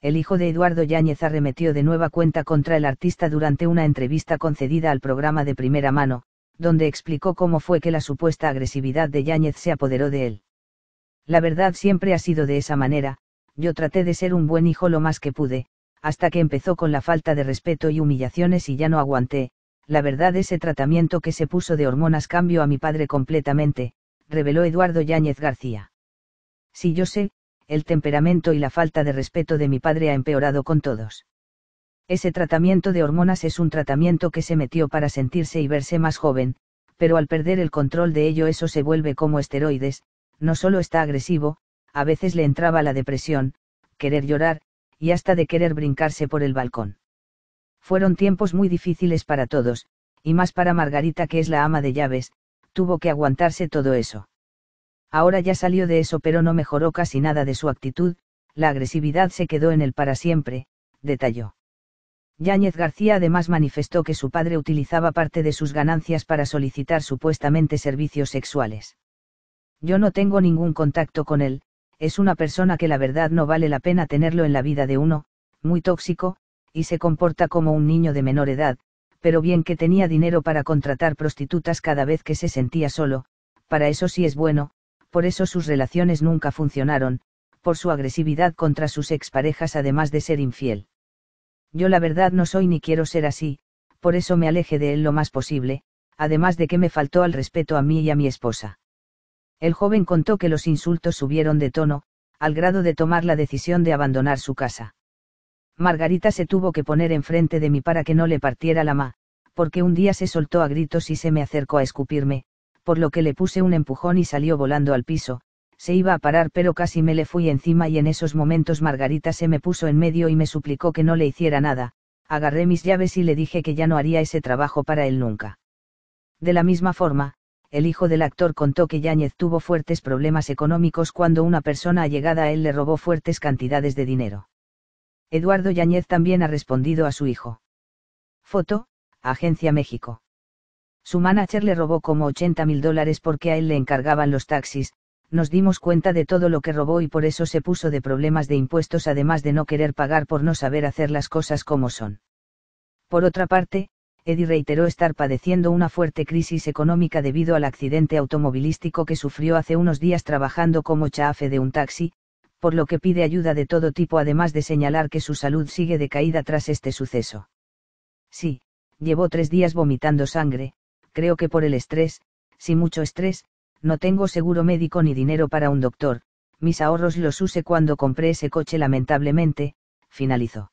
el hijo de Eduardo Yáñez arremetió de nueva cuenta contra el artista durante una entrevista concedida al programa de primera mano, donde explicó cómo fue que la supuesta agresividad de Yáñez se apoderó de él. La verdad siempre ha sido de esa manera, yo traté de ser un buen hijo lo más que pude, hasta que empezó con la falta de respeto y humillaciones y ya no aguanté, la verdad ese tratamiento que se puso de hormonas cambió a mi padre completamente, reveló Eduardo Yáñez García. Si yo sé, el temperamento y la falta de respeto de mi padre ha empeorado con todos. Ese tratamiento de hormonas es un tratamiento que se metió para sentirse y verse más joven, pero al perder el control de ello eso se vuelve como esteroides, no solo está agresivo, a veces le entraba la depresión, querer llorar, y hasta de querer brincarse por el balcón. Fueron tiempos muy difíciles para todos, y más para Margarita que es la ama de llaves, tuvo que aguantarse todo eso. Ahora ya salió de eso pero no mejoró casi nada de su actitud, la agresividad se quedó en él para siempre, detalló. Yáñez García además manifestó que su padre utilizaba parte de sus ganancias para solicitar supuestamente servicios sexuales. Yo no tengo ningún contacto con él, es una persona que la verdad no vale la pena tenerlo en la vida de uno, muy tóxico, y se comporta como un niño de menor edad, pero bien que tenía dinero para contratar prostitutas cada vez que se sentía solo, para eso sí es bueno, por eso sus relaciones nunca funcionaron, por su agresividad contra sus exparejas además de ser infiel. Yo la verdad no soy ni quiero ser así, por eso me aleje de él lo más posible, además de que me faltó al respeto a mí y a mi esposa. El joven contó que los insultos subieron de tono, al grado de tomar la decisión de abandonar su casa. Margarita se tuvo que poner enfrente de mí para que no le partiera la ma, porque un día se soltó a gritos y se me acercó a escupirme, por lo que le puse un empujón y salió volando al piso, se iba a parar pero casi me le fui encima y en esos momentos Margarita se me puso en medio y me suplicó que no le hiciera nada, agarré mis llaves y le dije que ya no haría ese trabajo para él nunca. De la misma forma, el hijo del actor contó que Yáñez tuvo fuertes problemas económicos cuando una persona allegada a él le robó fuertes cantidades de dinero. Eduardo Yáñez también ha respondido a su hijo. Foto, Agencia México. Su manager le robó como 80 mil dólares porque a él le encargaban los taxis, nos dimos cuenta de todo lo que robó y por eso se puso de problemas de impuestos además de no querer pagar por no saber hacer las cosas como son. Por otra parte, Eddie reiteró estar padeciendo una fuerte crisis económica debido al accidente automovilístico que sufrió hace unos días trabajando como chafe de un taxi, por lo que pide ayuda de todo tipo además de señalar que su salud sigue decaída tras este suceso. Sí, llevó tres días vomitando sangre, creo que por el estrés, si mucho estrés, no tengo seguro médico ni dinero para un doctor, mis ahorros los use cuando compré ese coche lamentablemente, finalizó.